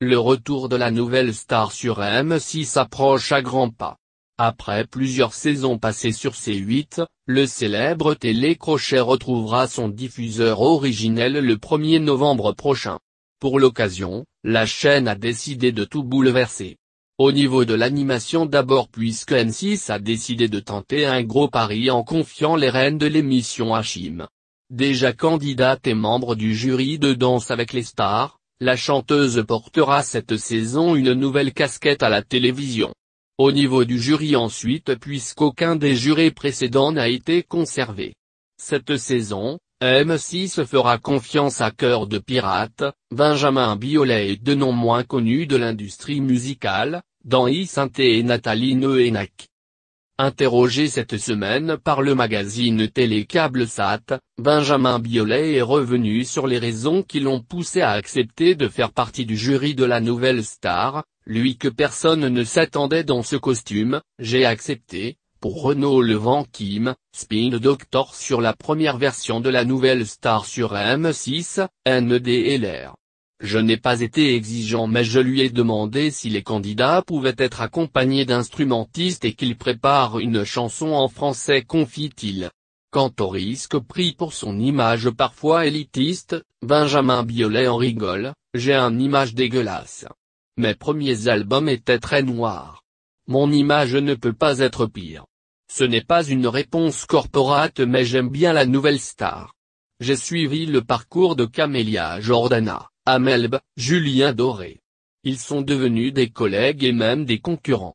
Le retour de la nouvelle star sur M6 approche à grands pas. Après plusieurs saisons passées sur C8, le célèbre télécrochet retrouvera son diffuseur originel le 1er novembre prochain. Pour l'occasion, la chaîne a décidé de tout bouleverser. Au niveau de l'animation d'abord puisque M6 a décidé de tenter un gros pari en confiant les rênes de l'émission à Déjà candidate et membre du jury de Danse avec les stars, la chanteuse portera cette saison une nouvelle casquette à la télévision. Au niveau du jury ensuite puisqu'aucun des jurés précédents n'a été conservé. Cette saison, M6 fera confiance à Cœur de Pirate, Benjamin Biolay et deux noms moins connus de l'industrie musicale, Y. Santé et Nathalie Neuenac. Interrogé cette semaine par le magazine Sat, Benjamin Biolay est revenu sur les raisons qui l'ont poussé à accepter de faire partie du jury de la nouvelle star, lui que personne ne s'attendait dans ce costume, j'ai accepté, pour Renaud Levent Kim, Spin Doctor sur la première version de la nouvelle star sur M6, NDLR. Je n'ai pas été exigeant mais je lui ai demandé si les candidats pouvaient être accompagnés d'instrumentistes et qu'ils préparent une chanson en français confie-t-il. Quant au risque pris pour son image parfois élitiste, Benjamin Biolay en rigole, j'ai un image dégueulasse. Mes premiers albums étaient très noirs. Mon image ne peut pas être pire. Ce n'est pas une réponse corporate mais j'aime bien la nouvelle star. J'ai suivi le parcours de Camélia Jordana. Amelbe, Julien Doré. Ils sont devenus des collègues et même des concurrents.